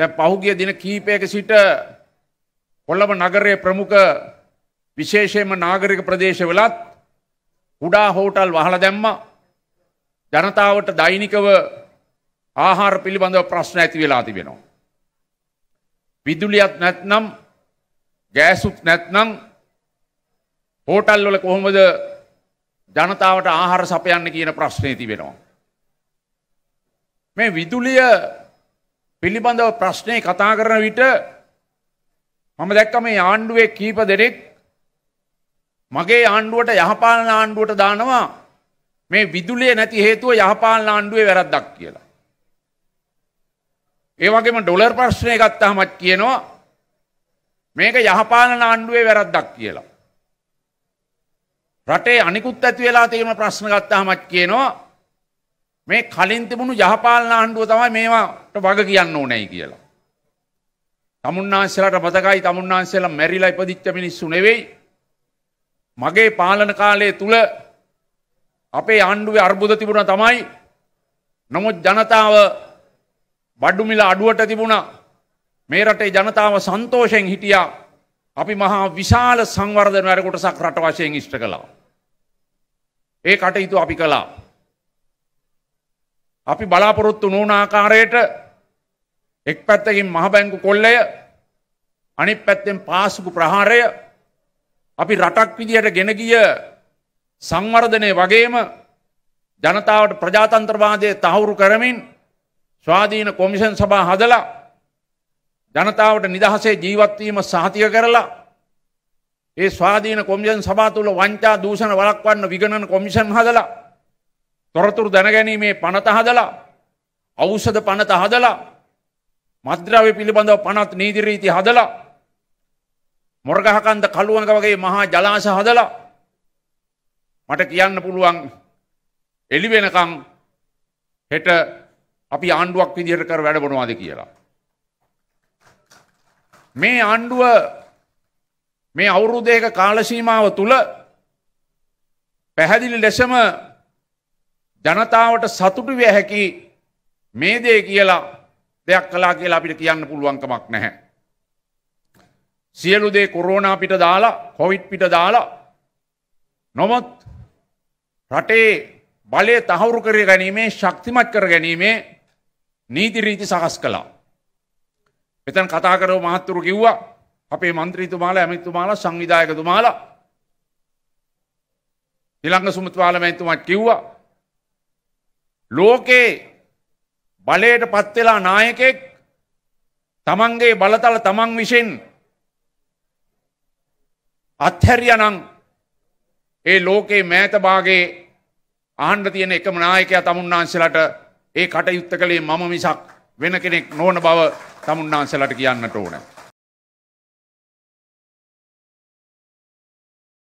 තැ පහුගිය දින කීපයක සිට කොල්ලම නගරය ප්‍රමුඛ විශේෂයම නාගරික ප්‍රදේශ වෙලත් උඩා හෝටල් වහල දැම්ම ජනතාවට දෛනිකව ආහාර පිළිබඳව ප්‍රශ්න ඇති වෙලා තිබෙනවා. විදුලියත් නැත්නම් ගෑසුත් නැත්නම් හෝටල්වල කොහොමද ජනතාවට ආහාර සපයන්න කියන ප්‍රශ්නය තිබෙනවා. මේ විදුලිය පිළිබඳව ප්‍රශ්නය කතා කරන විට මම දැක්ක මේ ආණ්ඩුවේ කීප දෙනෙක් මගේ ආණ්ඩුවට යහපාලන ආණ්ඩුවට දානවා මේ විදුලිය නැති හේතුව යහපාලන ආණ්ඩුවේ වැරද්දක් කියලා. ඒ වගේම ඩොලර් ප්‍රශ්නය ගත්තහමත් කියනවා මේක යහපාලන ආණ්ඩුවේ වැරද්දක් කියලා. රටේ අනිකුත් ඇති වෙලා තියෙන ප්‍රශ්න ගත්තහමත් කියනවා මේ කලින් තිබුණු යහපාලන ආණ්ඩුව තමයි මේවාට වග කියන්න ඕනැයි කියලා. තමුන්නාන්සලට මතකයි තමුන්නාන්සේලා මැරිලා ඉපදිච්ච මිනිස්සු නෙවෙයි. මගේ පාලන කාලය තුල අපේ ආණ්ඩුවේ අර්බුද තිබුණ තමයි. නමුත් ජනතාව බඩුමිල අඩුවට තිබුණා. මේ රටේ ජනතාව සන්තෝෂයෙන් හිටියා. අපි මහා විශාල සංවර්ධන වැඩ කොටසක් රට වශයෙන් ඉෂ්ට කළා. ඒ කටයුතු අපි කළා. අපි බලාපොරොත්තු නූන ආකාරයට එක් පැත්තකින් මහබැංකු කොල්ලය අනි පැත්තෙන් පාසුකු ප්‍රහාරය අපි රටක් විදිහට ගෙනගිය සංවර්ධනය වගේම ජනතාවට ප්‍රජාතන්ත්‍රවාදය තහවුරු කරමින් ස්වාධීන කොමිෂන් සභා හදලා ජනතාවට නිදහසේ ජීවත්වීම සහතිය කරලා ඒ ස්වාධීන කොමිෂන් සභා තුළ වංචා දූෂණ වලක්වන්න විගණන කොමිෂන් හදලා තොරතුරු දැනගැනීමේ පනත හදලා අවුසද පනත හදලා මද්‍රාව පිළිබඳව පනත් නීදිරීති හදලා මොරගහකන්ද කළුවනක වගේ මහා ජලාස හදලා මට කියන්න පුළුවන් එලිවෙනකං හෙට අපි ආණ්ඩුවක් විදිහට කර වැඩබොනවාද කියලා. මේ ආණ්ඩුව මේ අවුරුදයක කාලසීමාව තුළ පැහැදිලි ලෙසම ජනතාවට සතුටු විය හැකි මේ දේ කියලා දෙයක් කලා කියලා අපිට කියන්න පුළුවන්කමක් නැහැ. සියලු දේ කොරෝනා පිට දාලා කොවිට් පිට දාලා නොමත් රටේ බලය තහවුරු කරය ගැනීමේ ශක්තිමත් කර ගැනීමේ නීතිරීති සකස් කලා. එතන් කතා කරව මහත්තුරු කිව්වා අපේ මන්ත්‍රීතුමාලා ඇමිතුමාලා සංවිධායකතුමාලා නිළංග සුමුත්වාල මැතුමත් කිව්වා ලෝකේ බලයට පත්වෙලා නායකෙක් තමන්ගේ බලතල තමන් විසින් අත්හැරියනං ඒ ලෝකේ මෑතභාගේ ආණ්ඩ තියෙන එකම නායකයා තමුන්නාන්සලට ඒ කටයුත්ත කළේ මම මිසක් වෙන කෙනෙක් නෝන බව තමුන්නාන්සලට කියන්නට ඕනෑ.